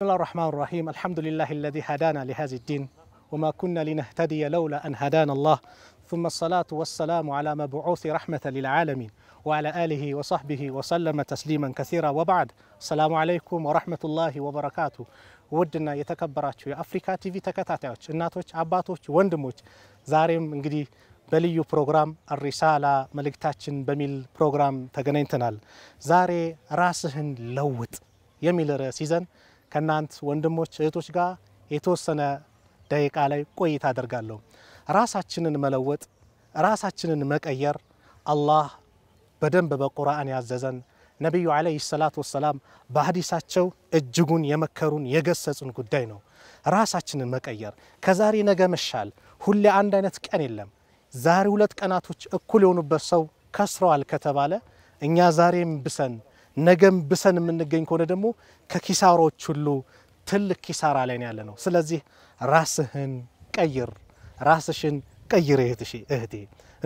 بسم الله الرحمن الرحيم الحمد لله الذي هدانا لهذا الدين وما كنا لنهتدي لولا أن هدانا الله ثم الصلاة والسلام على مبعوث رحمة للعالمين وعلى آله وصحبه وسلم تسليما كثيرا وبعد السلام عليكم ورحمة الله وبركاته ودنا ውድና የተከበራችሁ የአፍሪካ تي في እናቶች፣ አባቶች፣ ወንድሞች ዛሬም እንግዲህ በልዩ بليو بروغرام الرسالة በሚል بميل بروغرام ዛሬ زاري راسهن የሚል يميل رأسيزن ከእናንት ወንድሞች እህቶች ጋር የተወሰነ ደቂቃ ላይ ቆይታ አደርጋለሁ። ራሳችንን መለወጥ፣ ራሳችንን መቀየር አላህ በደንብ በቁርአን ያዘዘን ነቢዩ ዓለይሂ ሰላት ወሰላም በሀዲሳቸው እጅጉን የመከሩን የገሰጹን ጉዳይ ነው። ራሳችንን መቀየር፣ ከዛሬ ነገ መሻል። ሁሌ አንድ አይነት ቀን የለም። ዛሬ ሁለት ቀናቶች እኩል የሆኑበት ሰው ከስረዋል ከተባለ እኛ ዛሬም ብሰን ነገም ብሰን የምንገኝ ከሆነ ደግሞ ከኪሳሮች ሁሉ ትልቅ ኪሳራ ላይ ነው ያለ ነው። ስለዚህ ራስህን ቀይር፣ ራስሽን ቀይር እህቴ።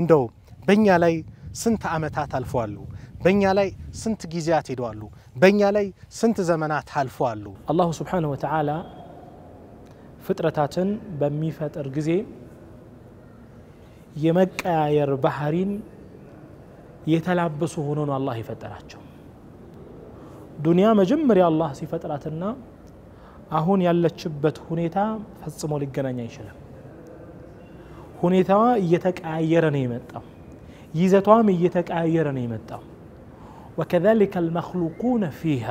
እንደው በእኛ ላይ ስንት ዓመታት አልፈዋሉ። በእኛ ላይ ስንት ጊዜያት ሄደዋሉ። በእኛ ላይ ስንት ዘመናት አልፈዋሉ። አላሁ ስብሓነሁ ወተዓላ ፍጥረታትን በሚፈጥር ጊዜ የመቀያየር ባህሪን የተላበሱ ሆኖ ነው አላህ የፈጠራቸው። ዱንያ መጀመሪያ አላህ ሲፈጥራትና አሁን ያለችበት ሁኔታ ፈጽሞ ሊገናኝ አይችልም ሁኔታዋ እየተቀያየረ ነው የመጣው ይዘቷም እየተቀያየረ ነው የመጣው ወከዛሊከ አልመክሉቁነ ፊሃ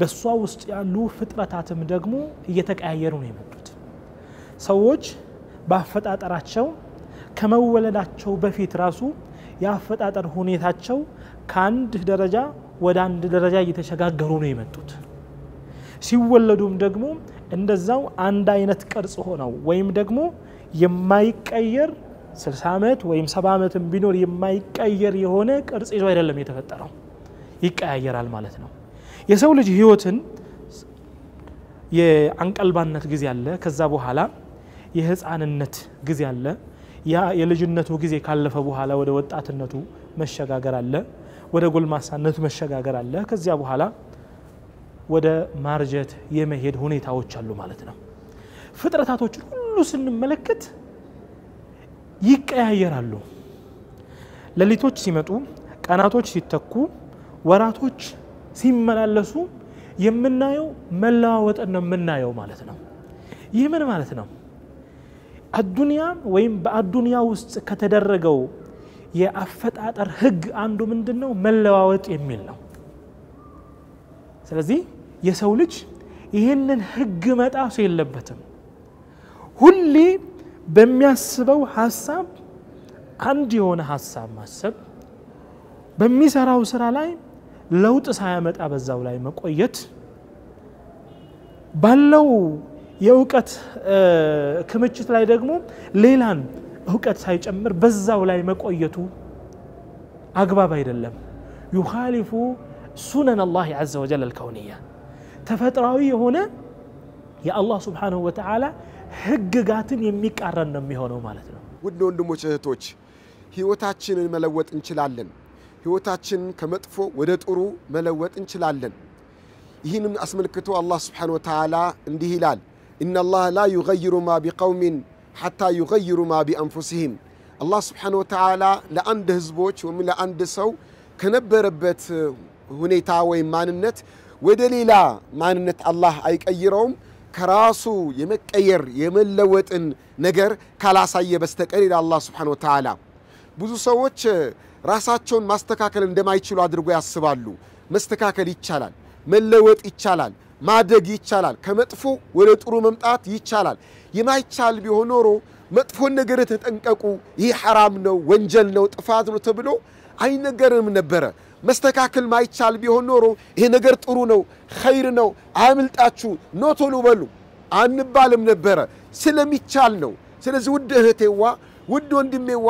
በእሷ ውስጥ ያሉ ፍጥረታትም ደግሞ እየተቀያየሩ ነው የመጡት ሰዎች በአፈጣጠራቸው ከመወለዳቸው በፊት ራሱ የአፈጣጠር ሁኔታቸው ከአንድ ደረጃ ወደ አንድ ደረጃ እየተሸጋገሩ ነው የመጡት። ሲወለዱም ደግሞ እንደዛው አንድ አይነት ቅርጽ ሆነው ወይም ደግሞ የማይቀየር 60 ዓመት ወይም 70 ዓመትም ቢኖር የማይቀየር የሆነ ቅርጽ ይዞ አይደለም የተፈጠረው፣ ይቀያየራል ማለት ነው። የሰው ልጅ ህይወትን የአንቀልባነት ጊዜ አለ። ከዛ በኋላ የህፃንነት ጊዜ አለ። ያ የልጅነቱ ጊዜ ካለፈ በኋላ ወደ ወጣትነቱ መሸጋገር አለ። ወደ ጎልማሳነት መሸጋገር አለ። ከዚያ በኋላ ወደ ማርጀት የመሄድ ሁኔታዎች አሉ ማለት ነው። ፍጥረታቶችን ሁሉ ስንመለከት ይቀያየራሉ። ሌሊቶች ሲመጡ፣ ቀናቶች ሲተኩ፣ ወራቶች ሲመላለሱ የምናየው መለዋወጥን ነው የምናየው ማለት ነው። ይህ ምን ማለት ነው? አዱንያን ወይም በአዱንያ ውስጥ ከተደረገው የአፈጣጠር ህግ አንዱ ምንድን ነው? መለዋወጥ የሚል ነው። ስለዚህ የሰው ልጅ ይህንን ህግ መጣሱ የለበትም። ሁሌ በሚያስበው ሀሳብ አንድ የሆነ ሀሳብ ማሰብ፣ በሚሰራው ስራ ላይ ለውጥ ሳያመጣ በዛው ላይ መቆየት፣ ባለው የእውቀት ክምችት ላይ ደግሞ ሌላን هكات هاي أمر بزا ولا يمك أيتو أقبى بير اللم يخالف سنن الله عز وجل الكونية تفتراوي هنا يا الله سبحانه وتعالى حق قاتن يميك أرن نمي هونو مالتنا ودنو أندو مجهدتوش هيو تاتشين الملوت انشلالن هيو تاتشين كمتفو ودت أرو ملوت انشلالن هنا من أسم الكتو الله سبحانه وتعالى اندي هلال إن الله لا يغير ما بقوم ሐታ ዩገይሩ ማ ቢአንፉሲሂም አላህ ስብሓነ ወተዓላ ለአንድ ህዝቦች ወይም ለአንድ ሰው ከነበረበት ሁኔታ ወይም ማንነት ወደ ሌላ ማንነት አላህ አይቀይረውም ከራሱ የመቀየር የመለወጥን ነገር ካላሳየ በስተቀር ይላል አላህ ስብሓነ ወተዓላ። ብዙ ሰዎች ራሳቸውን ማስተካከል እንደማይችሉ አድርጎ ያስባሉ። መስተካከል ይቻላል፣ መለወጥ ይቻላል። ማደግ ይቻላል። ከመጥፎ ወደ ጥሩ መምጣት ይቻላል። የማይቻል ቢሆን ኖሮ መጥፎን ነገር ተጠንቀቁ፣ ይህ ሐራም ነው፣ ወንጀል ነው፣ ጥፋት ነው ተብሎ አይነገርም ነበረ። መስተካከል ማይቻል ቢሆን ኖሮ ይሄ ነገር ጥሩ ነው፣ ኸይር ነው፣ አያምልጣችሁ፣ ኖ በሉ አንባልም ነበረ። ስለሚቻል ነው። ስለዚህ ውድ እህቴዋ፣ ውድ ወንድሜዋ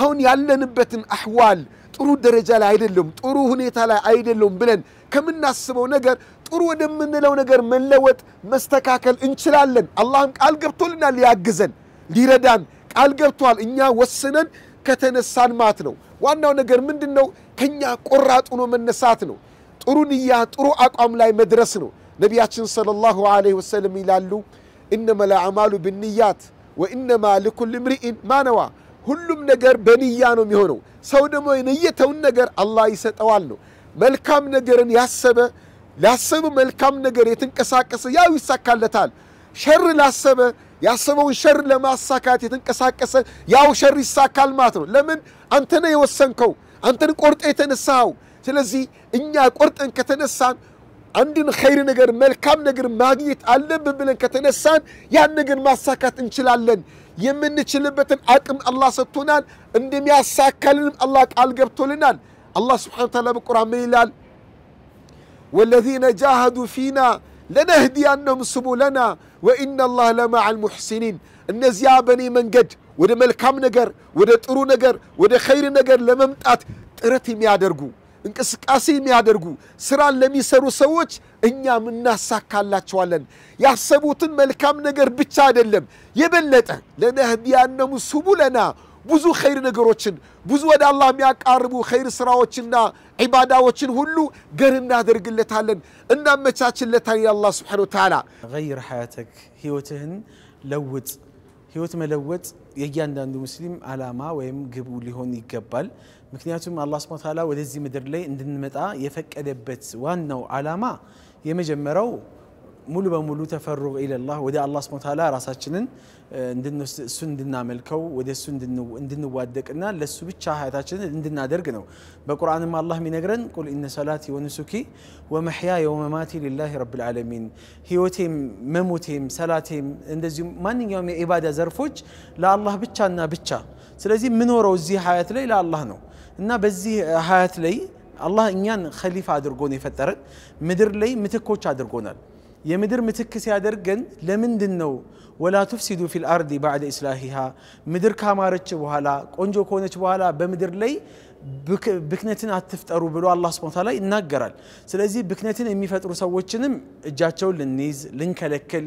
አሁን ያለንበትን አሕዋል ጥሩ ደረጃ ላይ አይደለም፣ ጥሩ ሁኔታ ላይ አይደለም ብለን ከምናስበው ነገር ጥሩ ወደምንለው ነገር መለወጥ መስተካከል እንችላለን። አላህም ቃል ገብቶልናል ሊያግዘን ሊረዳን ቃል ገብቷል። እኛ ወስነን ከተነሳን ማት ነው። ዋናው ነገር ምንድን ነው? ከኛ ቆራጥ መነሳት ነው። ጥሩ ንያ፣ ጥሩ አቋም ላይ መድረስ ነው። ነቢያችን ሰለላሁ ዐለይሂ ወሰለም ይላሉ እነማ ለአማሉ ብንያት ወእነማ ልኩል ምርኢን ማነዋ ሁሉም ነገር በንያ ነው የሚሆነው። ሰው ደግሞ የነየተውን ነገር አላህ ይሰጠዋል ነው። መልካም ነገርን ያሰበ ላሰበ መልካም ነገር የተንቀሳቀሰ ያው ይሳካለታል። ሸር ላሰበ ያሰበውን ሸር ለማሳካት የተንቀሳቀሰ ያው ሸር ይሳካል ማለት ነው። ለምን? አንተ የወሰንከው፣ አንተን ቆርጠ የተነሳኸው። ስለዚህ እኛ ቆርጠን ከተነሳን አንድን ኸይር ነገር መልካም ነገር ማግኘት አለብን ብለን ከተነሳን ያን ነገር ማሳካት እንችላለን። የምንችልበትን አቅም አላህ ሰጥቶናል። እንደሚያሳካልንም አላህ ቃል ገብቶልናል። አላህ ስብሓነ ተዓላ በቁርአን ምን ይላል? ወለዚነ ጃሃዱ ፊና ለነህዲያነሁም ስቡለና ወኢነ ላህ ለማዓ ልሙሕሲኒን። እነዚያ በእኔ መንገድ ወደ መልካም ነገር፣ ወደ ጥሩ ነገር፣ ወደ ኸይር ነገር ለመምጣት ጥረት የሚያደርጉ እንቅስቃሴ የሚያደርጉ ስራን ለሚሰሩ ሰዎች እኛም እናሳካላቸዋለን። ያሰቡትን መልካም ነገር ብቻ አይደለም የበለጠ ለነህዲያነሁም ስቡለና ብዙ ኸይር ነገሮችን ብዙ ወደ አላህ የሚያቃርቡ ኸይር ስራዎችና ዒባዳዎችን ሁሉ ገር እናደርግለታለን፣ እናመቻችለታል። የአላህ ስብሓነሁ ወተዓላ ገይር ሓያተክ ህይወትህን ለውጥ። ህይወት መለወጥ የእያንዳንዱ ሙስሊም አላማ ወይም ግቡ ሊሆን ይገባል። ምክንያቱም አላህ ስብሓነሁ ወተዓላ ወደዚህ ምድር ላይ እንድንመጣ የፈቀደበት ዋናው አላማ የመጀመሪያው ملو بملو تفرغ إلى الله ودا الله سبحانه وتعالى راساتنا عندنا سند نعملكو ودا سند عندنا وادكنا لسوب تشاه تاتنا عندنا درجناو بقرآن ما الله من أجرن قل إن صلاتي ونسكي ومحياي ومماتي لله رب العالمين هيوتي مموتي صلاتي عندز ما نين يوم إبادة زرفج لا الله بتشا نا بتشا سلازي من وراو زي حياة لي لا الله نو إن بزي حياة لي الله إنيان خليفة درجوني فترن مدر لي متكوش درجونال يمدر متكس يادرقن لمن دنو ولا تفسدوا في الأرض بعد إصلاحها مدر كامارتش وهلا قنجو كونتش وهلا بمدر لي بك بكنتنا تفتروا بلو الله سبحانه وتعالى ناقرا سلازي بكنتنا امي فتر سوتشنم جاتشو للنيز لنكلكل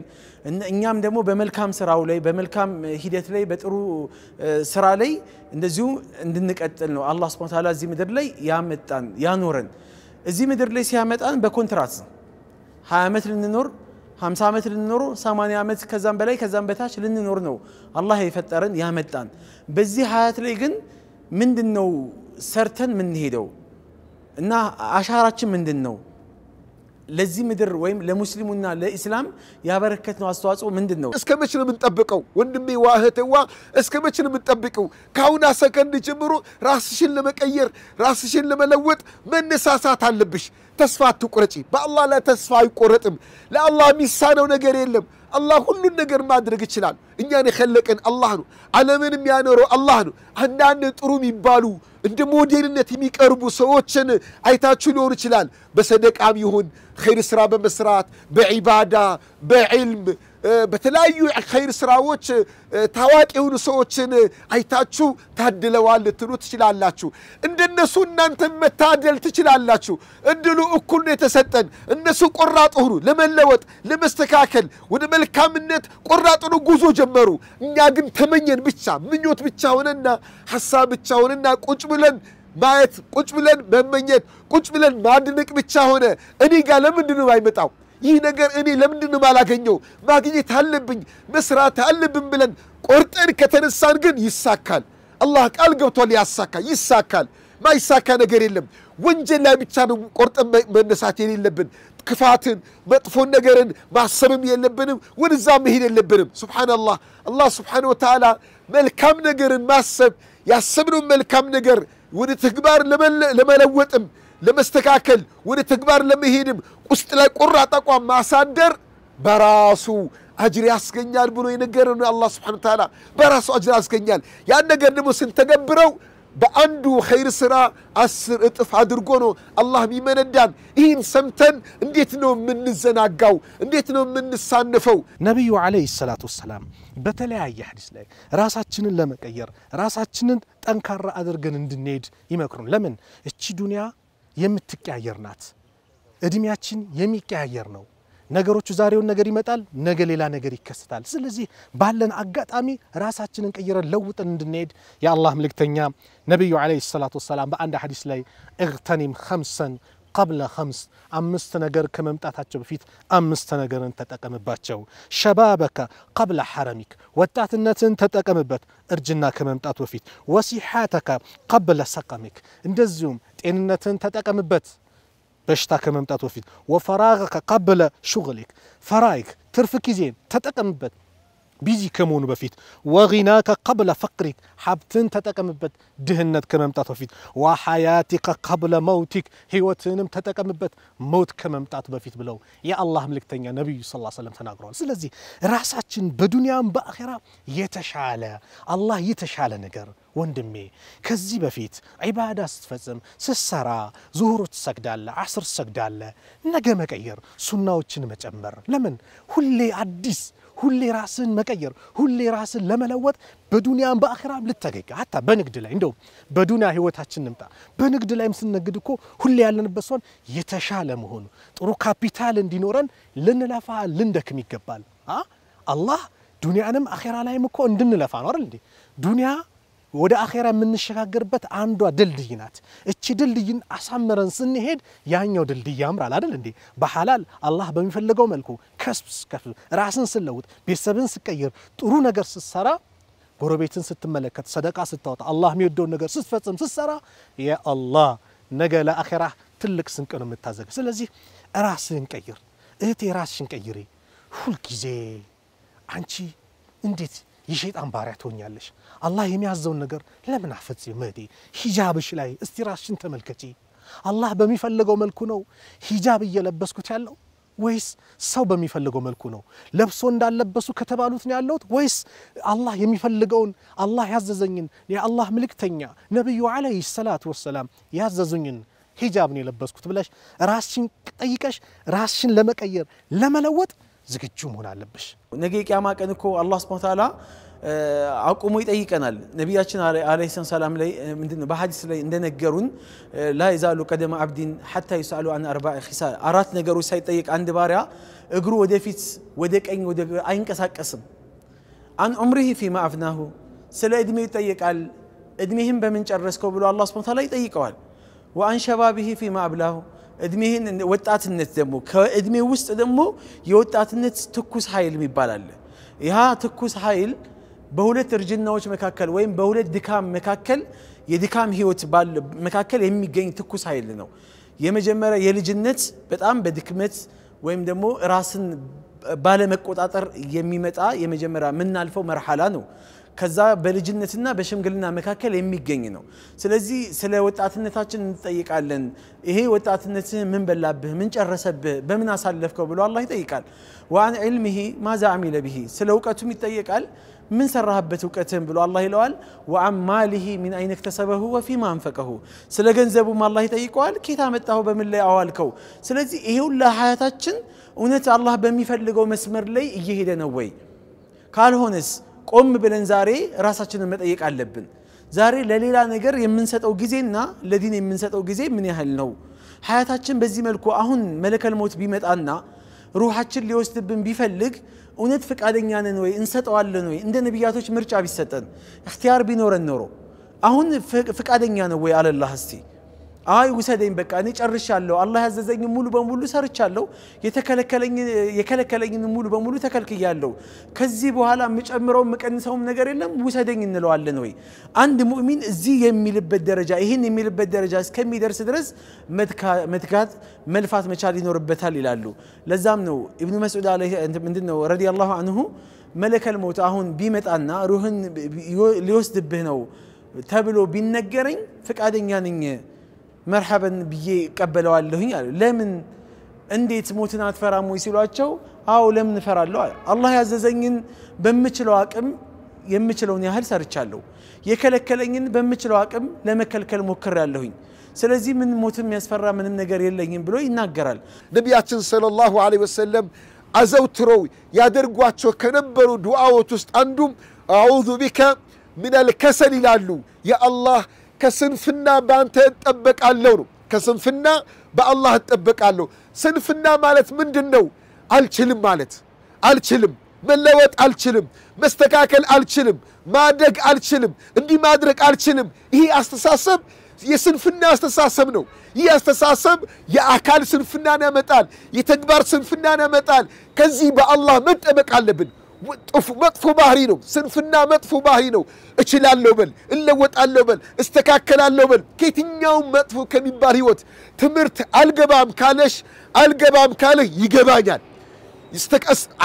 ان انيام دمو بملكام سراو لي بملكام هيدت لي بترو سرا لي اندزو اندنقتل نو الله سبحانه وتعالى زي مدر لي يا متان يا نورن زي مدر لي سي متان بكونتراست 20 ዓመት ልንኖር 50 ዓመት ልንኖር 80 ዓመት ከዛም በላይ ከዛም በታች ልንኖር ነው አላህ የፈጠረን ያመጣን። በዚህ ሀያት ላይ ግን ምንድን ነው ሰርተን የምንሄደው እና አሻራችን ምንድን ነው? ለዚህ ምድር ወይም ለሙስሊሙና ለኢስላም ያበረከትነው አስተዋጽኦ ምንድን ነው? እስከ መች ነው የምንጠብቀው? ወንድሜ ዋህቴዋ እስከ መች ነው የምንጠብቀው? ከአሁን ሰከንድ ጀምሮ ራስሽን ለመቀየር ራስሽን ለመለወጥ መነሳሳት አለብሽ። ተስፋ አትቁረጪ። በአላህ ላይ ተስፋ አይቆረጥም። ለአላህ የሚሳነው ነገር የለም። አላህ ሁሉን ነገር ማድረግ ይችላል። እኛን የኸለቀን አላህ ነው። ዓለምንም ያኖረው አላህ ነው። አንዳንድ ጥሩ የሚባሉ እንደ ሞዴልነት የሚቀርቡ ሰዎችን አይታችሁ ሊሆን ይችላል። በሰደቃም ይሁን ኸይር ስራ በመስራት በዒባዳ በዕልም በተለያዩ ኸይር ስራዎች ታዋቂ የሆኑ ሰዎችን አይታችሁ ታድለዋል ልትሉ ትችላላችሁ። እንደነሱ እናንተን መታደል ትችላላችሁ። እድሉ እኩል ነው የተሰጠን። እነሱ ቆራጥ ሆኑ፣ ለመለወጥ ለመስተካከል፣ ወደ መልካምነት ቆራጥ ሆኑ ጉዞ ጀመሩ። እኛ ግን ተመኘን ብቻ፣ ምኞት ብቻ ሆነና ሀሳብ ብቻ ሆነና ቁጭ ብለን ማየት፣ ቁጭ ብለን መመኘት፣ ቁጭ ብለን ማድነቅ ብቻ ሆነ። እኔ ጋር ለምንድን ነው አይመጣው? ይህ ነገር እኔ ለምንድን ነው ማላገኘው? ማግኘት አለብኝ መስራት አለብን ብለን ቆርጠን ከተነሳን ግን ይሳካል። አላህ ቃል ገብቷል፣ ያሳካል፣ ይሳካል። ማይሳካ ነገር የለም። ወንጀል ላይ ብቻ ነው ቆርጠን መነሳት የሌለብን። ክፋትን መጥፎን ነገርን ማሰብም የለብንም፣ ወደዛ መሄድ የለብንም። ሱብሓነላህ አላህ ስብሓነ ወተዓላ መልካም ነገርን ማሰብ ያሰብነው መልካም ነገር ወደ ተግባር ለመለወጥም ለመስተካከል ወደ ተግባር ለመሄድም ውስጥ ላይ ቁራ አቋም ማሳደር በራሱ አጅር ያስገኛል ብሎ ነው። አላህ ስብሓነሁ ተዓላ በራሱ አጅር ያስገኛል። ያን ነገር ደግሞ ስንተገብረው በአንዱ ኸይር ስራ አስር እጥፍ አድርጎ ነው አላህ የሚመነዳን። ይህን ሰምተን እንዴት ነው የምንዘናጋው? እንዴት ነው የምንሳንፈው? ነቢዩ ዓለይሂ ሰላቱ ወሰላም በተለያየ ሐዲስ ላይ ራሳችንን ለመቀየር ራሳችንን ጠንካራ አድርገን እንድንሄድ ይመክሩን። ለምን እቺ ዱንያ የምትቀያየር ናት። እድሜያችን የሚቀያየር ነው። ነገሮቹ ዛሬውን ነገር ይመጣል፣ ነገ ሌላ ነገር ይከሰታል። ስለዚህ ባለን አጋጣሚ ራሳችንን ቀይረን ለውጠን እንድንሄድ የአላህ ምልክተኛ ነቢዩ ዓለይሂ ሰላቱ ወሰላም በአንድ ሐዲስ ላይ እግተኒም ኸምሰን ቀብለ ኸምስ አምስት ነገር ከመምጣታቸው በፊት አምስት ነገርን ተጠቀምባቸው። ሸባበከ ቀብለ ሐረሚክ ወጣትነትን ተጠቀምበት እርጅና ከመምጣቱ በፊት። ወሲሓተከ ቀብለ ሰቀሚክ እንደዚሁም ጤንነትን ተጠቀምበት بشتا كممتات وفيد وفراغك قبل شغلك فرايك ترفك زين تتقم بد بيزي كمون بفيت وغناك قبل فقرك حبتن تتقم بد دهنت كممتات وفيت وحياتك قبل موتك هيوتنم تتقم بد موت كممتات بفيت بلو يا الله ملك تنيا نبي صلى الله عليه وسلم تناقرون سلزي راسات بدنيا بأخرة يتشعل الله يتشعل نقر ወንድሜ ከዚህ በፊት ዒባዳ ስትፈጽም ስትሰራ ዙሁር ትሰግዳለ፣ አስር ትሰግዳለ። ነገ መቀየር፣ ሱናዎችን መጨመር። ለምን ሁሌ አዲስ ሁሌ ራስን መቀየር፣ ሁሌ ራስን ለመለወጥ በዱንያም በአኽራም ልታገኝ ሀታ በንግድ ላይ እንደው በዱንያ ህይወታችን ንምጣ በንግድ ላይም ስንነግድ እኮ ሁሌ ያለንበት ሲሆን የተሻለ መሆኑ ጥሩ ካፒታል እንዲኖረን ልንለፋ ልንደክም ይገባል። አላህ ዱንያንም አኼራ ላይም እኮ እንድንለፋ ነው አይደል እንዴ ዱንያ ወደ አኼራ የምንሸጋገርበት አንዷ ድልድይ ናት። እቺ ድልድይን አሳምረን ስንሄድ ያኛው ድልድይ ያምራል አይደል እንዴ? በሐላል አላህ በሚፈልገው መልኩ ከስብ ስከፍል፣ ራስን ስለውጥ፣ ቤተሰብን ስቀይር፣ ጥሩ ነገር ስትሰራ፣ ጎረቤትን ስትመለከት፣ ሰደቃ ስታወጣ፣ አላህ የሚወደውን ነገር ስትፈጽም፣ ስትሰራ የአላህ ነገ ለአኼራ ትልቅ ስንቅ ነው የምታዘገ። ስለዚህ ራስን ቀይር እህቴ፣ ራስሽን ቀይሬ ሁልጊዜ አንቺ እንዴት የሸይጣን ባሪያ ትሆኛለሽ። አላህ የሚያዘውን ነገር ለምን አፈጽም እህቴ? ሂጃብሽ ላይ እስቲ ራስሽን ተመልከቺ። አላህ በሚፈልገው መልኩ ነው ሂጃብ እየለበስኩት ያለው ወይስ ሰው በሚፈልገው መልኩ ነው? ለብሶ እንዳለበሱ ከተባሉት ነው ያለሁት ወይስ አላህ የሚፈልገውን አላህ ያዘዘኝን የአላህ ምልክተኛ ነቢዩ ዓለይሂ ሰላቱ ወሰላም ያዘዙኝን ሂጃብ ነው የለበስኩት ብለሽ ራስሽን ጠይቀሽ ራስሽን ለመቀየር ለመለወጥ ዝግጁ መሆን አለብሽ። ነገ የቅያማ ቀን እኮ አላህ ስብሐ ወተዓላ አቁሞ ይጠይቀናል። ነቢያችን አለይሂ ሰላም ላይ ምንድነው በሐዲስ ላይ እንደነገሩን ላ ይዛሉ ቀደመ አብዲን ሐታ ይሳሉ አን አርባዕ ኺሳል፣ አራት ነገሮች ሳይጠየቅ አንድ ባሪያ እግሩ ወደፊት ወደ ቀኝ ወደ አይንቀሳቀስም። አን ዑምሪሂ ፊማ አፍናሁ፣ ስለ እድሜው ይጠየቃል። እድሜህም በምን ጨረስከው ብሎ አላህ ስብሐ ወተዓላ ይጠይቀዋል። ወአን ሸባቢሂ ፊማ አብላሁ እድሜህን ወጣትነት ደግሞ ከእድሜ ውስጥ ደግሞ የወጣትነት ትኩስ ኃይል የሚባል አለ። ያ ትኩስ ኃይል በሁለት እርጅናዎች መካከል ወይም በሁለት ድካም መካከል የድካም ህይወት መካከል የሚገኝ ትኩስ ኃይል ነው። የመጀመሪያ የልጅነት በጣም በድክመት ወይም ደግሞ ራስን ባለመቆጣጠር የሚመጣ የመጀመሪያ የምናልፈው መርሐላ ነው። ከዛ በልጅነትና በሽምግልና መካከል የሚገኝ ነው። ስለዚህ ስለ ወጣትነታችን እንጠይቃለን። ይሄ ወጣትነትህ ምን በላብህ፣ ምን ጨረሰብህ፣ በምን አሳለፍከው ብሎ አላህ ይጠይቃል። ወአን ዒልሚሂ ማዛ አሚለ ብሂ፣ ስለ እውቀቱም ይጠይቃል። ምን ሰራህበት እውቀትህም ብሎ አላህ ይለዋል። ወአን ማሊሂ ሚን አይነ እክተሰበሁ ወፊማ አንፈቀሁ፣ ስለ ገንዘቡም አላህ ይጠይቀዋል። ኬት አመጣሁ፣ በምን ላይ አዋልከው። ስለዚህ ይሄ ሁላ ሀያታችን እውነት አላህ በሚፈልገው መስመር ላይ እየሄደ ነው ወይ ካልሆነስ ቆም ብለን ዛሬ ራሳችንን መጠየቅ አለብን ዛሬ ለሌላ ነገር የምንሰጠው ጊዜና ለዲን የምንሰጠው ጊዜ ምን ያህል ነው ሀያታችን በዚህ መልኩ አሁን መለከል ሞት ቢመጣና ሩሃችን ሊወስድብን ቢፈልግ እውነት ፈቃደኛ ነን ወይ እንሰጠዋለን ወይ እንደ ነቢያቶች ምርጫ ቢሰጠን እክትያር ቢኖረን ኖሮ አሁን ፈቃደኛ ነው ወይ አለላህ እስቲ አይ ውሰደኝ በቃ እኔ ጨርሻለሁ፣ አላህ ያዘዘኝን ሙሉ በሙሉ ሰርቻለሁ፣ የከለከለኝን ሙሉ በሙሉ ተከልክያለሁ፣ ከዚህ በኋላ የምጨምረው የምቀንሰውም ነገር የለም ውሰደኝ እንለዋለን ወይ? አንድ ሙእሚን እዚህ የሚልበት ደረጃ ይህን የሚልበት ደረጃ እስከሚደርስ ድረስ መትጋት መልፋት መቻል ይኖርበታል ይላሉ። ለዛም ነው ኢብኑ መስዑድ ምንድን ነው ረዲየላሁ አንሁ መለከል ሞት አሁን ቢመጣና ሩህን ሊወስድብህ ነው ተብሎ ቢነገረኝ ፈቃደኛ ነኝ መርሐበን ብዬ እቀበለዋለሁኝ አለ ለምን እንዴት ሞትን አትፈራም ወይ ሲሏቸው አዎ ለምን እፈራለሁ አለ አላህ ያዘዘኝን በምችለው አቅም የምችለውን ያህል ሰርቻለሁ የከለከለኝን በምችለው አቅም ለመከልከል ሞክሬያለሁኝ ስለዚህ ምን ሞት የሚያስፈራ ምንም ነገር የለኝም ብሎ ይናገራል ነቢያችን ሰለላሁ ዐለይሂ ወሰለም አዘውትረው ያደርጓቸው ከነበሩ ዱዓዎች ውስጥ አንዱም አዑዙ ቢከ ምን አልከሰል ይላሉ የአላህ ከስንፍና በአንተ እጠበቃለሁ ነው። ከስንፍና በአላህ እጠበቃለሁ። ስንፍና ማለት ምንድን ነው? አልችልም ማለት አልችልም፣ መለወጥ አልችልም፣ መስተካከል አልችልም፣ ማደግ አልችልም፣ እንዲህ ማድረግ አልችልም። ይሄ አስተሳሰብ የስንፍና አስተሳሰብ ነው። ይህ አስተሳሰብ የአካል ስንፍናን ያመጣል፣ የተግባር ስንፍናን ያመጣል። ከዚህ በአላህ መጠበቅ አለብን። መጥፎ ባህሪ ነው። ስንፍና መጥፎ ባህሪ ነው። እችላለሁ በል፣ እለወጣለሁ በል፣ እስተካከላለሁ በል። ከየትኛውም መጥፎ ከሚባል ህይወት ትምህርት አልገባም ካለሽ አልገባም ካለህ ይገባኛል፣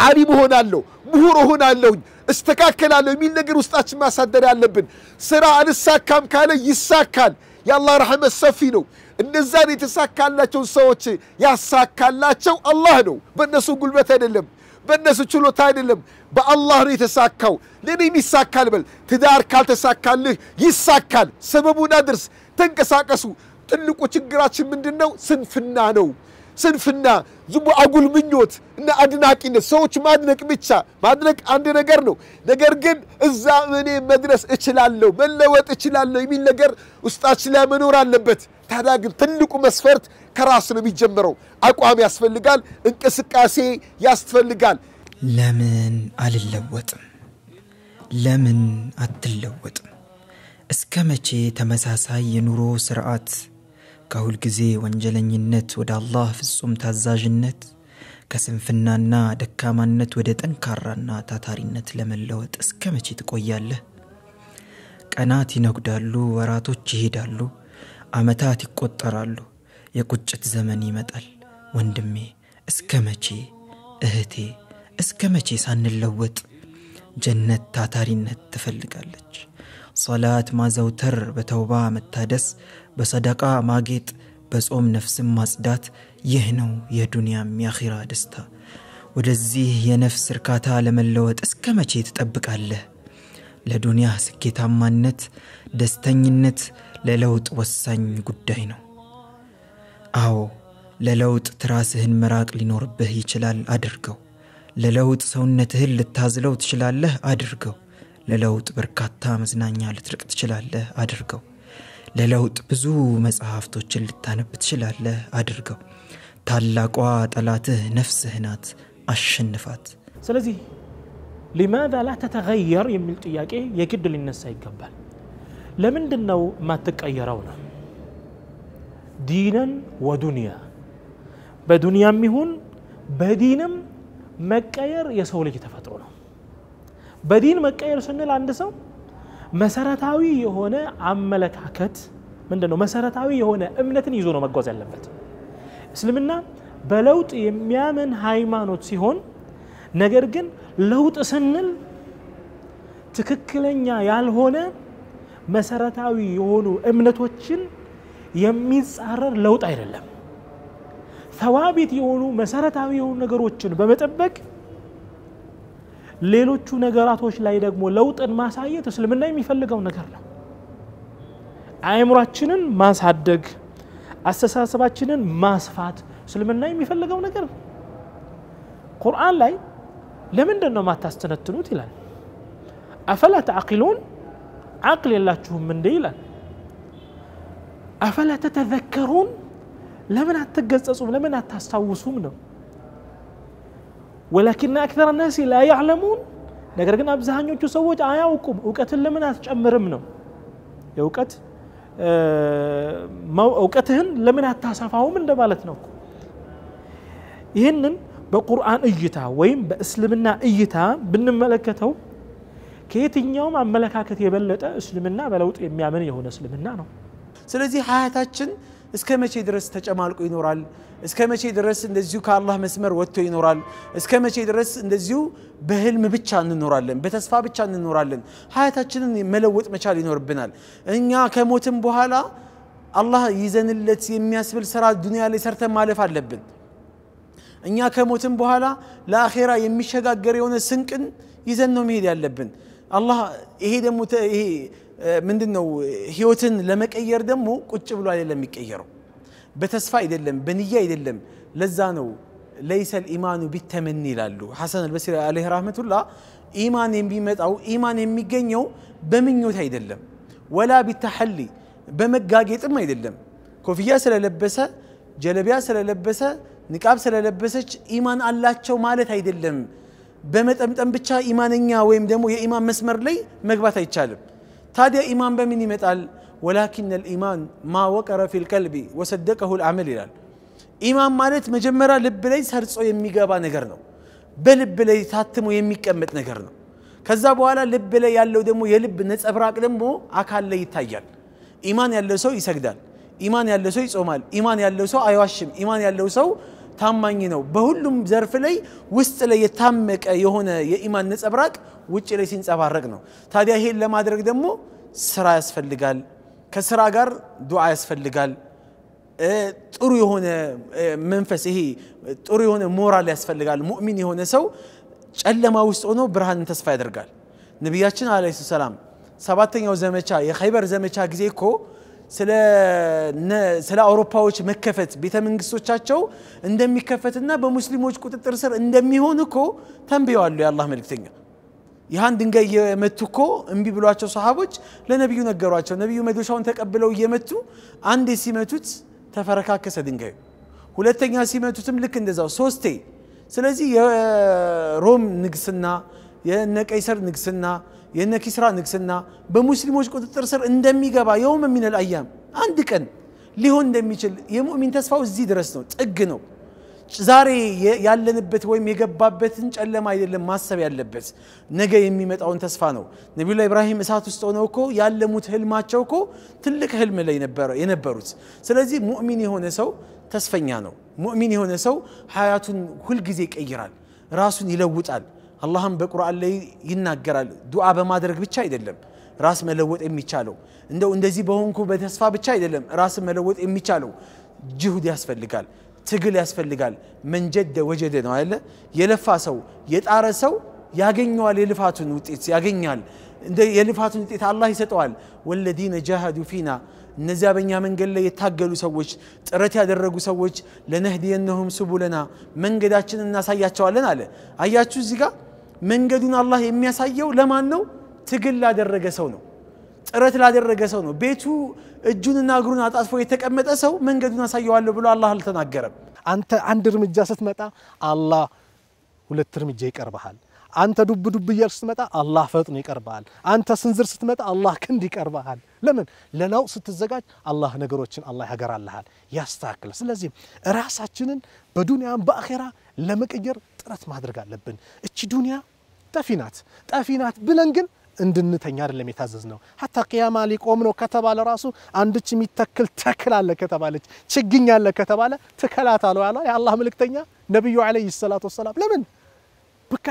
አሊም መሆናለሁ ምሁር እሆናለሁኝ፣ እስተካከላለሁ የሚል ነገር ውስጣችን ማሳደር አለብን። ስራ አልሳካም ካለ ይሳካል። የአላህ ረሕመት ሰፊ ነው። እነዛን የተሳካላቸውን ሰዎች ያሳካላቸው አላህ ነው፣ በእነሱ ጉልበት አይደለም። በእነሱ ችሎታ አይደለም፣ በአላህ ነው የተሳካው። ለእኔም ይሳካል በል። ትዳር ካልተሳካልህ ይሳካል። ሰበቡን አድርስ፣ ተንቀሳቀሱ። ትልቁ ችግራችን ምንድን ነው? ስንፍና ነው። ስንፍና፣ አጉል ምኞት እና አድናቂነት፣ ሰዎች ማድነቅ ብቻ ማድነቅ አንድ ነገር ነው። ነገር ግን እዛ እኔ መድረስ እችላለሁ፣ መለወጥ እችላለሁ የሚል ነገር ውስጣችን ላይ መኖር አለበት። ታዲያ ግን ትልቁ መስፈርት ከራስ ነው የሚጀምረው። አቋም ያስፈልጋል፣ እንቅስቃሴ ያስፈልጋል። ለምን አልለወጥም? ለምን አትለወጥም? እስከ መቼ ተመሳሳይ የኑሮ ስርዓት ከሁል ጊዜ ወንጀለኝነት ወደ አላህ ፍጹም ታዛዥነት ከስንፍናና ደካማነት ወደ ጠንካራና ታታሪነት ለመለወጥ እስከ መቼ ትቆያለህ? ቀናት ይነጉዳሉ፣ ወራቶች ይሄዳሉ፣ ዓመታት ይቆጠራሉ። የቁጭት ዘመን ይመጣል። ወንድሜ እስከ መቼ እህቴ እስከ መቼ ሳንለወጥ? ጀነት ታታሪነት ትፈልጋለች። ሶላት ማዘውተር፣ በተውባ መታደስ በሰደቃ ማጌጥ፣ በጾም ነፍስን ማጽዳት፣ ይህ ነው የዱንያም የአኺራ ደስታ። ወደዚህ የነፍስ እርካታ ለመለወጥ እስከ መቼ ትጠብቃለህ? ለዱንያ ስኬታማነት ደስተኝነት ለለውጥ ወሳኝ ጉዳይ ነው። አዎ ለለውጥ ትራስህን መራቅ ሊኖርብህ ይችላል፣ አድርገው። ለለውጥ ሰውነትህን ልታዝለው ትችላለህ፣ አድርገው። ለለውጥ በርካታ መዝናኛ ልትርቅ ትችላለህ፣ አድርገው። ለለውጥ ብዙ መጽሐፍቶችን ልታነብ ትችላለህ። አድርገው። ታላቋ ጠላትህ ነፍስህናት አሸንፋት። ስለዚህ ሊማዛ ላ ተተገየር የሚል ጥያቄ የግድ ሊነሳ ይገባል። ለምንድን ነው የማትቀየረው ነው ዲነን ወዱንያ በዱንያም ይሁን በዲንም መቀየር የሰው ልጅ ተፈጥሮ ነው። በዲን መቀየር ስንል አንድ ሰው መሰረታዊ የሆነ አመለካከት ምንድነው መሰረታዊ የሆነ እምነትን ይዞ ነው መጓዝ ያለበት። እስልምና በለውጥ የሚያምን ሃይማኖት ሲሆን ነገር ግን ለውጥ ስንል ትክክለኛ ያልሆነ መሰረታዊ የሆኑ እምነቶችን የሚጻረር ለውጥ አይደለም። ተዋቢት የሆኑ መሰረታዊ የሆኑ ነገሮችን በመጠበቅ ሌሎቹ ነገራቶች ላይ ደግሞ ለውጥን ማሳየት እስልምና የሚፈልገው ነገር ነው። አእምሯችንን ማሳደግ፣ አስተሳሰባችንን ማስፋት እስልምና የሚፈልገው ነገር ነው። ቁርአን ላይ ለምንድን ነው ማታስተነትኑት ይላል። አፈላ ተዓቂሉን አቅል የላችሁም እንዴ ይላል። አፈላ ተተዘከሩን ለምን አትገጸጹም? ለምን አታስታውሱም ነው ولكن أكثر الناس لا يعلمون نقرأ قلنا أبزهان يوتيو سووج آيا وكم وكات اللمنا تشأمر منهم يوكات أه وكاتهن لمنا تاسفاهم من دبالتنا وكم يهنن بقرآن إيتا وين بأسلمنا إيتا بن ملكته كيت يوم عم ملكها كتير بلت أسلمنا بلوت إمي عمني هو نسلمنا نو سلزي حياتاتشن እስከ መቼ ድረስ ተጨማልቆ ይኖራል? እስከ መቼ ድረስ እንደዚሁ ከአላህ መስመር ወጥቶ ይኖራል? እስከ መቼ ድረስ እንደዚሁ በህልም ብቻ እንኖራለን? በተስፋ ብቻ እንኖራለን? ሀያታችንን መለወጥ መቻል ይኖርብናል። እኛ ከሞትም በኋላ አላህ ይዘንለት የሚያስብል ስራ ዱንያ ላይ ሰርተን ማለፍ አለብን። እኛ ከሞትም በኋላ ለአኼራ የሚሸጋገር የሆነ ስንቅን ይዘን ነው መሄድ ያለብን። አላህ ይሄ ደግሞ ይሄ ምንድነው ህይወትን ለመቀየር ደግሞ ቁጭ ብሎ አይደለም የሚቀየረው በተስፋ አይደለም በንያ አይደለም ለዛ ነው ለይሰ ልኢማኑ ቢተመኒ ይላሉ ሐሰን አልበሲሪ አለህ ራህመቱላ ኢማን የሚመጣው ኢማን የሚገኘው በምኞት አይደለም ወላ ቢተሐሊ በመጋጌጥም አይደለም ኮፍያ ስለለበሰ ጀለቢያ ስለለበሰ ንቃብ ስለለበሰች ኢማን አላቸው ማለት አይደለም በመጠምጠም ብቻ ኢማነኛ ወይም ደግሞ የኢማን መስመር ላይ መግባት አይቻልም ታዲያ ኢማን በምን ይመጣል? ወላኪን ልኢማን ማ ወቀረ ፊ ልቀልቢ ወሰደቀሁ ልአመል ይላል። ኢማን ማለት መጀመሪያ ልብ ላይ ሰርጾ የሚገባ ነገር ነው። በልብ ላይ ታትሞ የሚቀመጥ ነገር ነው። ከዛ በኋላ ልብ ላይ ያለው ደግሞ የልብ ነጸብራቅ ደግሞ አካል ላይ ይታያል። ኢማን ያለው ሰው ይሰግዳል። ኢማን ያለው ሰው ይጾማል። ኢማን ያለው ሰው አይዋሽም። ኢማን ያለው ሰው ታማኝ ነው። በሁሉም ዘርፍ ላይ ውስጥ ላይ የታመቀ የሆነ የኢማን ነጸብራቅ ውጭ ላይ ሲንጸባረቅ ነው። ታዲያ ይሄን ለማድረግ ደግሞ ስራ ያስፈልጋል። ከስራ ጋር ዱዓ ያስፈልጋል። ጥሩ የሆነ መንፈስ ይሄ ጥሩ የሆነ ሞራል ያስፈልጋል። ሙእሚን የሆነ ሰው ጨለማ ውስጥ ሆኖ ብርሃንን ተስፋ ያደርጋል። ነቢያችን አለይሂ ሰላም ሰባተኛው ዘመቻ የኸይበር ዘመቻ ጊዜ እኮ ስለ አውሮፓዎች መከፈት ቤተ መንግስቶቻቸው እንደሚከፈትና በሙስሊሞች ቁጥጥር ስር እንደሚሆን እኮ ተንብየዋሉ የአላህ መልእክተኛ ይህን ድንጋይ እየመቱ እኮ እምቢ ብሏቸው ሰሃቦች ለነቢዩ ነገሯቸው ነቢዩ መዶሻውን ተቀብለው እየመቱ አንዴ ሲመቱት ተፈረካከሰ ድንጋዩ ሁለተኛ ሲመቱትም ልክ እንደዛው ሶስቴ ስለዚህ የሮም ንግስና የነቀይሰር ንግስና ين كسرى نكسنا بمسلموش كنت ترسر ان دمي غبا يوم من الايام عندك ان ليهون دمي تشل يمؤمن تسفا وزيد رسنو تقنو زاري يالن بيت ويم يجب بيت نش الله ما يدل ما سب يالن بيت نجا يمي مت أون تسفانو نبي الله إبراهيم إسحاق تستونو كو يالن مت هل ما تشو كو تلك هل ملا ينبر ينبروت سلازي مؤمني هون سو تسفنيانو مؤمني هون سو حياته كل جزيك أجرال راسه يلوت عل አላህም በቁርአን ላይ ይናገራል። ዱዓ በማድረግ ብቻ አይደለም ራስ መለወጥ የሚቻለው። እንደው እንደዚህ በሆንኩ በተስፋ ብቻ አይደለም ራስ መለወጥ የሚቻለው። ጅሁድ ያስፈልጋል፣ ትግል ያስፈልጋል። መንጀደ ወጀደ ነው አይደለ? የለፋ ሰው የጣረ ሰው ያገኘዋል፣ የልፋቱን ውጤት ያገኛል። የልፋቱን ውጤት አላህ ይሰጠዋል። ወለዲነ ጃሃዱ ፊና እነዚያ በእኛ መንገድ ላይ የታገሉ ሰዎች፣ ጥረት ያደረጉ ሰዎች ለነህዲየነሁም ሱቡለና መንገዳችን እናሳያቸዋለን አለ። አያችሁ እዚህ ጋር መንገዱን አላህ የሚያሳየው ለማን ነው? ትግል ላደረገ ሰው ነው። ጥረት ላደረገ ሰው ነው። ቤቱ እጁንና እግሩን አጣጥፎ የተቀመጠ ሰው መንገዱን አሳየዋለሁ ብሎ አላህ አልተናገረም። አንተ አንድ እርምጃ ስትመጣ አላህ ሁለት እርምጃ ይቀርብሃል። አንተ ዱብ ዱብ እያልክ ስትመጣ አላህ ፈጥኖ ይቀርብሃል። አንተ ስንዝር ስትመጣ አላህ ክንድ ይቀርብሃል። ለምን ለለውጥ ስትዘጋጅ አላህ ነገሮችን አላህ ያገራልሃል፣ ያስተካክላል። ስለዚህ ራሳችንን በዱንያም በአኼራ ለመቀየር ጥረት ማድረግ አለብን። እቺ ዱንያ ጠፊናት ጠፊናት ብለን ግን እንድንተኛ አይደለም የታዘዝ ነው። ሀታ ቅያማ ሊቆም ነው ከተባለ ራሱ አንድች የሚተክል ተክል አለ ከተባለች ችግኝ አለ ከተባለ ትከላት አለው ያለ የአላህ መልእክተኛ ነቢዩ ዓለይሂ ሰላቱ ወሰላም። ለምን ብካ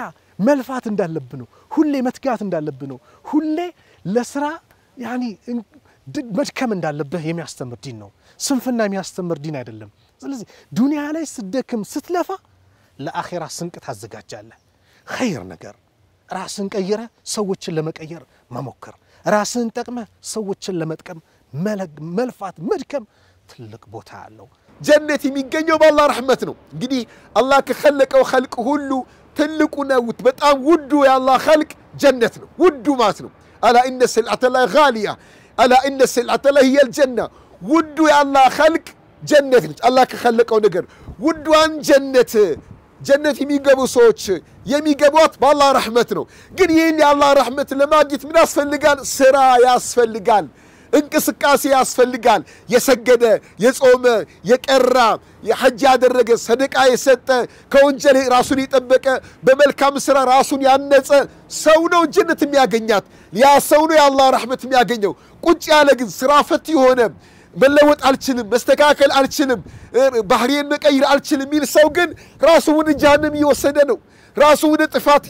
መልፋት እንዳለብ ነው፣ ሁሌ መትጋት እንዳለብ ነው፣ ሁሌ ለስራ ያኒ መድከም እንዳለብህ የሚያስተምር ዲን ነው። ስንፍና የሚያስተምር ዲን አይደለም። ስለዚህ ዱንያ ላይ ስደክም ስትለፋ ለአኼራ ስንቅ ታዘጋጃለህ። ኸይር ነገር ራስን ቀይረ ሰዎችን ለመቀየር መሞከር፣ ራስን ጠቅመ ሰዎችን ለመጥቀም መልፋት፣ መድከም ትልቅ ቦታ አለው። ጀነት የሚገኘው በአላህ ረሕመት ነው። እንግዲህ አላህ ከኸለቀው ኸልቅ ሁሉ ትልቁና በጣም ውዱ የአላህ ኸልቅ ጀነት ነው። ውዱ ማለት ነው። አላ እነ ስልዓተ ላይ ጋሊያ አላ እነ ስልዓተ ላይ ህየ ልጀና ውዱ የአላህ ኸልቅ ጀነት ነች። አላህ ከኸለቀው ነገር ውዷን ጀነት ጀነት የሚገቡ ሰዎች የሚገቧት በአላህ ረሕመት ነው። ግን ይህን የአላህ ረሕመት ለማግኘት ምን ያስፈልጋል? ስራ ያስፈልጋል። እንቅስቃሴ ያስፈልጋል። የሰገደ፣ የጾመ፣ የቀራ፣ የሐጅ ያደረገ፣ ሰደቃ የሰጠ፣ ከወንጀል ራሱን የጠበቀ፣ በመልካም ስራ ራሱን ያነጸ ሰው ነው ጀነት የሚያገኛት። ያ ሰው ነው የአላህ ረሕመት የሚያገኘው። ቁጭ ያለ ግን ስራ ፈት የሆነ መለወጥ አልችልም፣ መስተካከል አልችልም፣ ባህሪን መቀይር አልችልም የሚል ሰው ግን ራሱ ወደ ጀሃነም እየወሰደ ነው። راسو ود طفات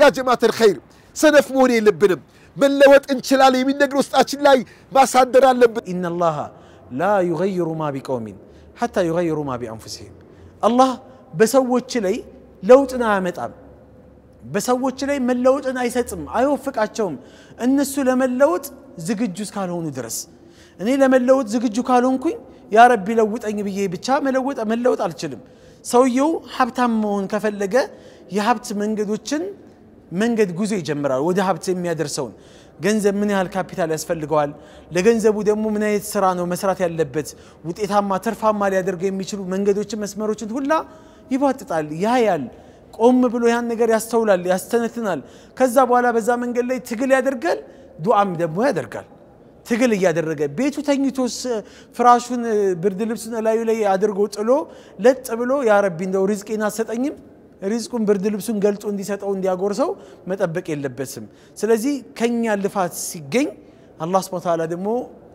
يا جماعه الخير سنف موني لبنم من لوت انشلالي من نغر وسطاچ لاي ما صدر ان الله لا يغير ما بقوم حتى يغير ما بانفسهم الله لوت انا بسوچ لي لوطنا يمطام በሰዎች ላይ መለወጥን አይሰጥም አይወፍቃቸውም እነሱ ለመለወጥ ዝግጁ እስካልሆኑ ድረስ እኔ ለመለወጥ ዝግጁ ካልሆንኩኝ ያ ረቢ ለውጠኝ ብዬ ብቻ መለወጥ አልችልም ሰውየው ሀብታም መሆን ከፈለገ የሀብት መንገዶችን መንገድ ጉዞ ይጀምራል። ወደ ሀብት የሚያደርሰውን ገንዘብ ምን ያህል ካፒታል ያስፈልገዋል፣ ለገንዘቡ ደግሞ ምን አይነት ስራ ነው መስራት ያለበት፣ ውጤታማ ትርፋማ ሊያደርገው የሚችሉ መንገዶችን መስመሮችን ሁላ ይቧጥጣል፣ ያያል፣ ቆም ብሎ ያን ነገር ያስተውላል፣ ያስተነትናል። ከዛ በኋላ በዛ መንገድ ላይ ትግል ያደርጋል፣ ዱዓም ደግሞ ያደርጋል። ትግል እያደረገ ቤቱ ተኝቶ ፍራሹን ብርድ ልብሱን እላዩ ላይ አድርጎ ጥሎ ለጥ ብሎ ያ ረቢ እንደው ሪዝቄን አሰጠኝም ሪዝቁን ብርድ ልብሱን ገልጦ እንዲሰጠው እንዲያጎርሰው መጠበቅ የለበትም። ስለዚህ ከኛ ልፋት ሲገኝ አላህ ስብሐ ተዓላ ደግሞ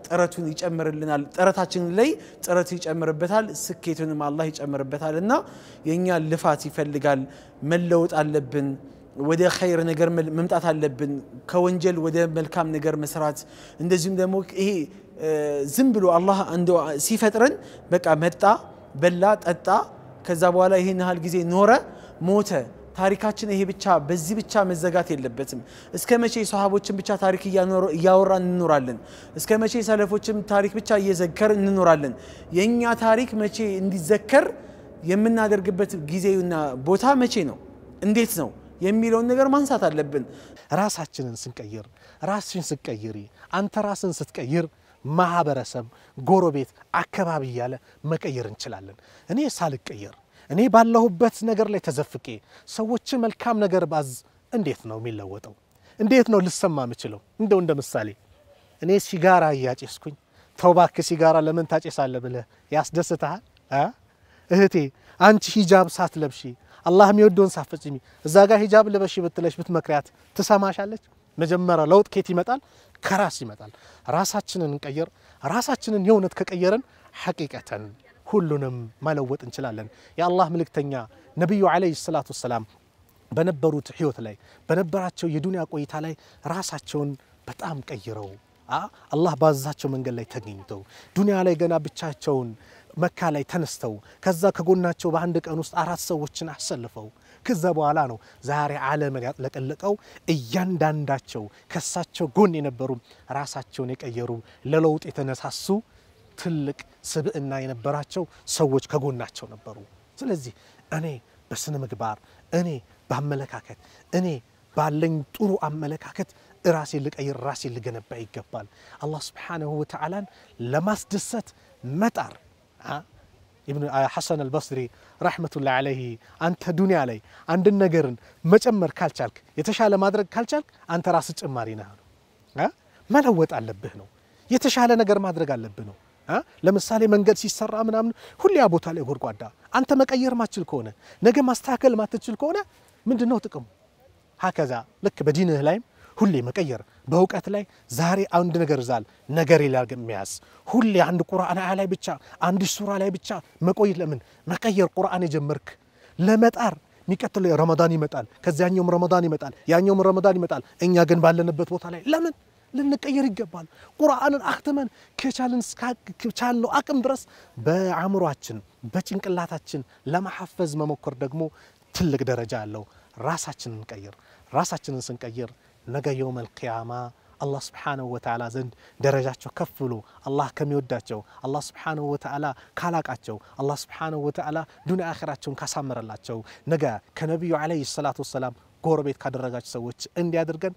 ጥረቱን ይጨምርልናል። ጥረታችን ላይ ጥረቱ ይጨምርበታል፣ ስኬቱንም አላህ ይጨምርበታል እና የእኛ ልፋት ይፈልጋል። መለወጥ አለብን። ወደ ኸይር ነገር መምጣት አለብን ከወንጀል ወደ መልካም ነገር መስራት እንደዚሁም ደግሞ ይሄ ዝም ብሎ አላህ እንደ ሲፈጥረን በቃ መጣ በላ ጠጣ ከዛ በኋላ ይህን ያህል ጊዜ ኖረ ሞተ ታሪካችን ይሄ ብቻ በዚህ ብቻ መዘጋት የለበትም። እስከ መቼ ሰሃቦችን ብቻ ታሪክ እያወራ እንኖራለን? እስከ መቼ ሰለፎችም ታሪክ ብቻ እየዘከር እንኖራለን? የእኛ ታሪክ መቼ እንዲዘከር የምናደርግበት ጊዜና ቦታ መቼ ነው? እንዴት ነው? የሚለውን ነገር ማንሳት አለብን። ራሳችንን ስንቀይር፣ ራስሽን ስትቀይሪ፣ አንተ ራስን ስትቀይር ማህበረሰብ፣ ጎረቤት፣ አካባቢ እያለ መቀየር እንችላለን። እኔ ሳልቀየር እኔ ባለሁበት ነገር ላይ ተዘፍቄ ሰዎችን መልካም ነገር ባዝ እንዴት ነው የሚለወጠው? እንዴት ነው ልሰማ የምችለው? እንደው እንደ ምሳሌ እኔ ሲጋራ እያጨስኩኝ ተው እባክህ ሲጋራ ለምን ታጨሳለህ ብለህ ያስደስትሃል? እህቴ አንቺ ሂጃብ ሳትለብሺ አላህ የሚወደውን ሳፈጽሚ እዛ ጋር ሂጃብ ልበሽ ብትለሽ ብትመክሪያት ትሰማሻለች? መጀመሪያ ለውጥ ኬት ይመጣል? ከራስ ይመጣል። ራሳችንን እንቀየር። ራሳችንን የእውነት ከቀየረን ሐቂቀተን ሁሉንም መለወጥ እንችላለን። የአላህ ምልክተኛ ነቢዩ ዓለይሂ ሰላቱ ወሰላም በነበሩት ህይወት ላይ በነበራቸው የዱንያ ቆይታ ላይ ራሳቸውን በጣም ቀይረው አላህ ባዛቸው መንገድ ላይ ተገኝተው ዱንያ ላይ ገና ብቻቸውን መካ ላይ ተነስተው ከዛ ከጎናቸው በአንድ ቀን ውስጥ አራት ሰዎችን አሰልፈው ከዛ በኋላ ነው ዛሬ ዓለምን ያጥለቀለቀው። እያንዳንዳቸው ከሳቸው ጎን የነበሩ ራሳቸውን የቀየሩ ለለውጥ የተነሳሱ ትልቅ ስብዕና የነበራቸው ሰዎች ከጎናቸው ነበሩ። ስለዚህ እኔ በስነ ምግባር፣ እኔ በአመለካከት፣ እኔ ባለኝ ጥሩ አመለካከት ራሴ ልቀይር፣ ራሴ ልገነባ ይገባል። አላህ ስብሓነሁ ወተዓላን ለማስደሰት መጣር ሐሰን አልበስሪ ረሕመቱላህ ዓለይህ አንተ ዱንያ ላይ አንድን ነገርን መጨመር ካልቻልክ የተሻለ ማድረግ ካልቻልክ አንተ ራስ ጭማሪ ነህ ነው። መለወጥ አለብህ ነው። የተሻለ ነገር ማድረግ አለብህ ነው። ለምሳሌ መንገድ ሲሰራ ምናምን ሁሌ ያ ቦታ ላይ ጎድጓዳ፣ አንተ መቀየር ማትችል ከሆነ ነገ ማስተካከል ማትችል ከሆነ ምንድን ነው ጥቅሙ? ሀከዛ ልክ በዲንህ ላይም ሁሌ መቀየር፣ በእውቀት ላይ ዛሬ አንድ ነገር ዛል ነገር ይላል መያዝ። ሁሌ አንድ ቁርአን አያ ላይ ብቻ አንድ ሱራ ላይ ብቻ መቆየት ለምን መቀየር? ቁርአን የጀመርክ ለመጣር የሚቀጥለው ረመዳን ይመጣል፣ ከዚያኛውም ረመዳን ይመጣል፣ ያኛውም ረመዳን ይመጣል። እኛ ግን ባለንበት ቦታ ላይ ለምን ልንቀየር ይገባል። ቁርአንን አክትመን ከቻልን እስካልቻልነው አቅም ድረስ በአእምሯችን በጭንቅላታችን ለማሐፈዝ መሞከር ደግሞ ትልቅ ደረጃ አለው። ራሳችንን ቀይር ራሳችንን ስንቀይር نجا يوم القيامة الله سبحانه وتعالى زند درجاته كفلو الله كم يوداته الله سبحانه وتعالى كالاقاته الله سبحانه وتعالى دون آخراته كسامر الله نجا كنبي عليه الصلاة والسلام قربت كدرجات سويت عند يدرجن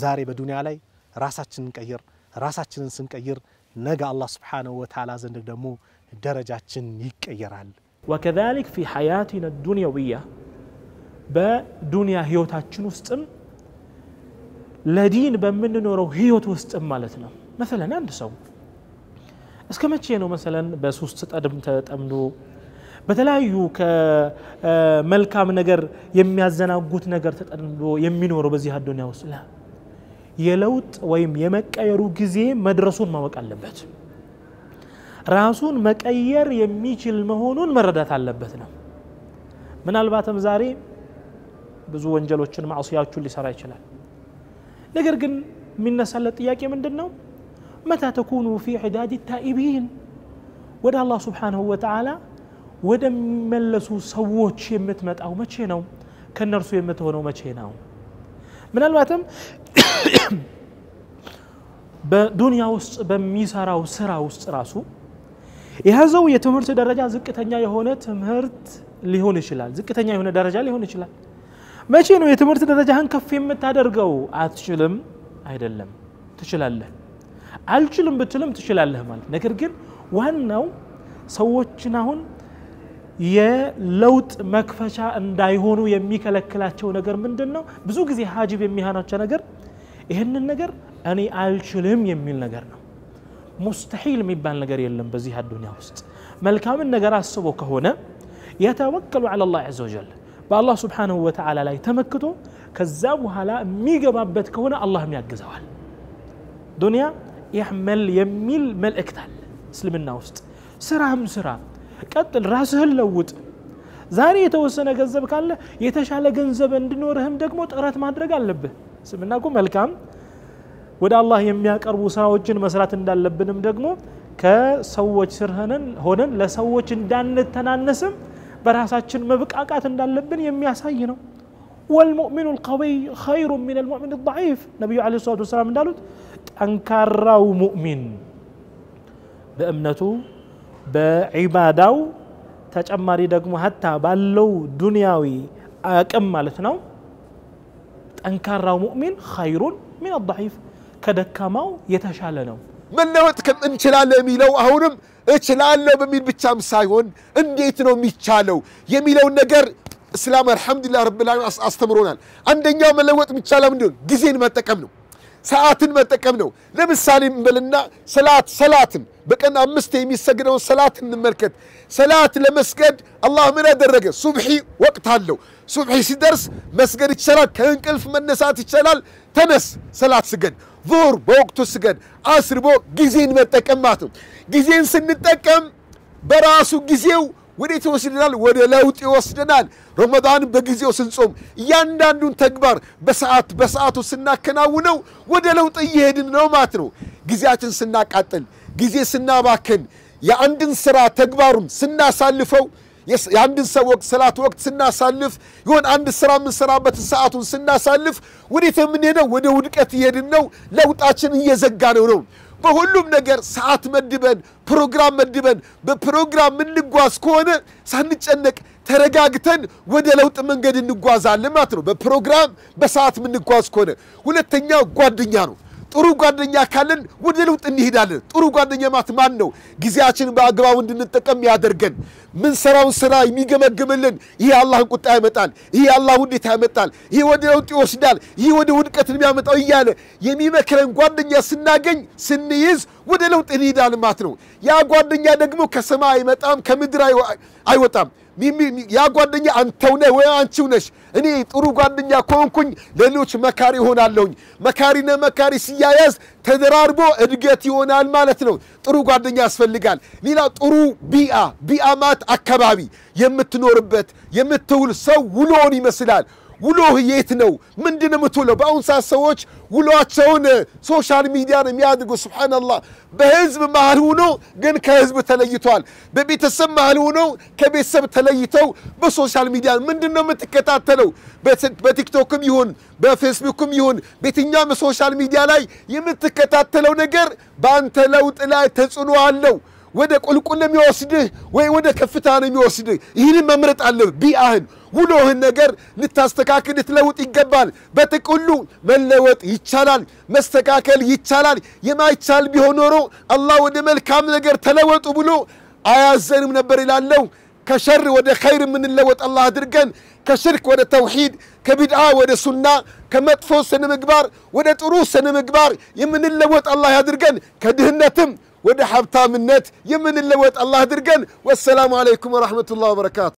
زاري بدوني علي راساتشن كير راساتشن سن كير نجا الله سبحانه وتعالى زند دمو درجاتشن يكيرال وكذلك في حياتنا الدنيوية بدنيا هيوتاتشن وستم ለዲን በምንኖረው ህይወት ውስጥም ማለት ነው መሰለን አንድ ሰው እስከ መቼ ነው መሰለን በሱስ ጠድም ተጠምዶ በተለያዩ ከመልካም ነገር የሚያዘናጉት ነገር ተጠምዶ የሚኖረው በዚህ አዱኒያ ውስጥ ላ የለውጥ ወይም የመቀየሩ ጊዜ መድረሱን ማወቅ አለበት ራሱን መቀየር የሚችል መሆኑን መረዳት አለበት ነው ምናልባትም ዛሬ ብዙ ወንጀሎችን ማዕስያዎቹን ሊሰራ ይችላል ነገር ግን የሚነሳለት ጥያቄ ምንድን ነው? መታ ተኩኑ ፊ ዒባድ ታኢቢን ወደ አላህ ስብሓንሁ ወተዓላ ወደሚመለሱ ሰዎች የምትመጣው መቼ ነው? ከእነርሱ የምትሆነው መቼ ነው? ምናልባትም በዱንያ ውስጥ በሚሰራው ስራ ውስጥ ራሱ የያዘው የትምህርት ደረጃ ዝቅተኛ የሆነ ትምህርት ሊሆን ይችላል። ዝቅተኛ የሆነ ደረጃ ሊሆን ይችላል። መቼ ነው የትምህርት ደረጃህን ከፍ የምታደርገው? አትችልም አይደለም፣ ትችላለህ። አልችልም ብትልም ትችላለህ ማለት ነገር ግን ዋናው ሰዎችን አሁን የለውጥ መክፈቻ እንዳይሆኑ የሚከለክላቸው ነገር ምንድን ነው? ብዙ ጊዜ ሀጅብ የሚሃናቸው ነገር ይህንን ነገር እኔ አልችልም የሚል ነገር ነው። ሙስተሒል የሚባል ነገር የለም በዚህ አዱኒያ ውስጥ መልካምን ነገር አስቦ ከሆነ የተወከሉ ዐለ ላህ ዐዘ ወጀል በአላህ ስብሓንሁ ወተዓላ ላይ ተመክቶ ከዛ በኋላ የሚገባበት ከሆነ አላህም ያግዘዋል። ዱንያ ያህመል የሚል መልእክት አለ እስልምና ውስጥ። ስራም ስራ፣ ቀጥል፣ ራስህን ለውጥ። ዛሬ የተወሰነ ገንዘብ ካለ የተሻለ ገንዘብ እንዲኖርህም ደግሞ ጥረት ማድረግ አለብህ። እስልምና እኮ መልካም ወደ አላህ የሚያቀርቡ ስራዎችን መስራት እንዳለብንም ደግሞ ከሰዎች ስር ሆነን ለሰዎች እንዳንተናነስም براساتشن مبك أكاتن دالبن يمي أساينو والمؤمن القوي خير من المؤمن الضعيف نبي عليه الصلاة والسلام دالوت أنكروا مؤمن بأمنته بعباده تاج أماري دقمو حتى بلو دنياوي أكملتنا أنكروا مؤمن خير من الضعيف كدكماو يتشالنا من نوت كم انشلال ميلو أهورم እችላለሁ በሚል ብቻም ሳይሆን እንዴት ነው የሚቻለው የሚለውን ነገር እስላም አልሐምዱሊላ ረብል አስተምሮናል። አንደኛው መለወጥ የሚቻለው ምንድን ጊዜን መጠቀም ነው። ሰዓትን መጠቀም ነው። ለምሳሌ እንበልና ሰላት ሰላትን በቀን አምስት የሚሰግደውን ሰላት እንመልከት። ሰላት ለመስገድ አላህ ምን አደረገ? ሱብሒ ወቅት አለው። ሱብሒ ሲደርስ መስገድ ይቻላል። ከእንቅልፍ መነሳት ይቻላል። ተነስ ሰላት ስገድ። ዙር በወቅቱ ስገድ፣ አስርቦ ጊዜን መጠቀም ማለት ነው። ጊዜን ስንጠቀም በራሱ ጊዜው ወዴት ይወስደናል? ወደ ለውጥ ይወስደናል። ረመዳን በጊዜው ስንጾም እያንዳንዱን ተግባር በሰዓት በሰዓቱ ስናከናውነው ወደ ለውጥ እየሄድን ነው ማለት ነው። ጊዜያችን ስናቃጥል፣ ጊዜ ስናባክን፣ የአንድን ስራ ተግባሩን ስናሳልፈው የአንድን ሰው ወቅት ሰላት ወቅት ስናሳልፍ ይሆን አንድ ስራ የምንሰራበትን ሰዓቱን ስናሳልፍ ወዴት የምንሄደው? ወደ ውድቀት እየሄድን ነው። ለውጣችን እየዘጋ ነው ነው በሁሉም ነገር ሰዓት መድበን ፕሮግራም መድበን በፕሮግራም የምንጓዝ ከሆነ ሳንጨነቅ ተረጋግተን ወደ ለውጥ መንገድ እንጓዛለን ማለት ነው። በፕሮግራም በሰዓት የምንጓዝ ከሆነ ሁለተኛው ጓደኛ ነው። ጥሩ ጓደኛ ካለን ወደ ለውጥ እንሄዳለን። ጥሩ ጓደኛ ማለት ማን ነው? ጊዜያችንን በአግባቡ እንድንጠቀም ያደርገን፣ ምንሰራውን ስራ የሚገመግምልን። ይህ አላህን ቁጣ ያመጣል፣ ይህ አላህ ውዴታ ያመጣል፣ ይህ ወደ ለውጥ ይወስዳል፣ ይህ ወደ ውድቀት የሚያመጣው እያለ የሚመክረን ጓደኛ ስናገኝ ስንይዝ ወደ ለውጥ እንሄዳለን ማለት ነው። ያ ጓደኛ ደግሞ ከሰማይ አይመጣም፣ ከምድር አይወጣም። ያ ጓደኛ አንተው ነህ ወይ አንቺው ነሽ? እኔ ጥሩ ጓደኛ ከሆንኩኝ ለሌሎች መካሪ ይሆናለሁኝ። መካሪና መካሪ ሲያያዝ ተደራርቦ እድገት ይሆናል ማለት ነው። ጥሩ ጓደኛ ያስፈልጋል። ሌላ ጥሩ ቢአ ቢአ አካባቢ የምትኖርበት የምትውል ሰው ውሎን ይመስላል። ውሎህ የት ነው? ምንድን የምትውለው? በአሁን ሰዓት ሰዎች ውሏቸውን ሶሻል ሚዲያ ነው የሚያድጉ። ሱብሓነላህ። በህዝብ መሀል ሆኖ ግን ከህዝብ ተለይቷል። በቤተሰብ መሀል ሆኖ ከቤተሰብ ተለይተው በሶሻል ሚዲያ ምንድን ነው የምትከታተለው? በቲክቶክም ይሁን በፌስቡክም ይሁን በየትኛውም ሶሻል ሚዲያ ላይ የምትከታተለው ነገር በአንተ ለውጥ ላይ ተጽዕኖ አለው። ወደ ቁልቁል ነው የሚወስድህ ወይ ወደ ከፍታ ነው የሚወስድህ። ይህንን መምረጥ አለብህ። ቢአህን ውሎህን ነገር ልታስተካክል ልትለውጥ ይገባል። በጥቅሉ መለወጥ ይቻላል፣ መስተካከል ይቻላል። የማይቻል ቢሆን ኖሮ አላህ ወደ መልካም ነገር ተለወጡ ብሎ አያዘንም ነበር ይላለው። ከሸር ወደ ኸይር የምንለወጥ አላህ አድርገን ከሽርክ ወደ ተውሂድ፣ ከቢድአ ወደ ሱና፣ ከመጥፎ ስነ ምግባር ወደ ጥሩ ስነ ምግባር የምንለወጥ አላህ ያድርገን። ከድህነትም ودحبتها من نت يمن اللوات الله درقن والسلام عليكم ورحمة الله وبركاته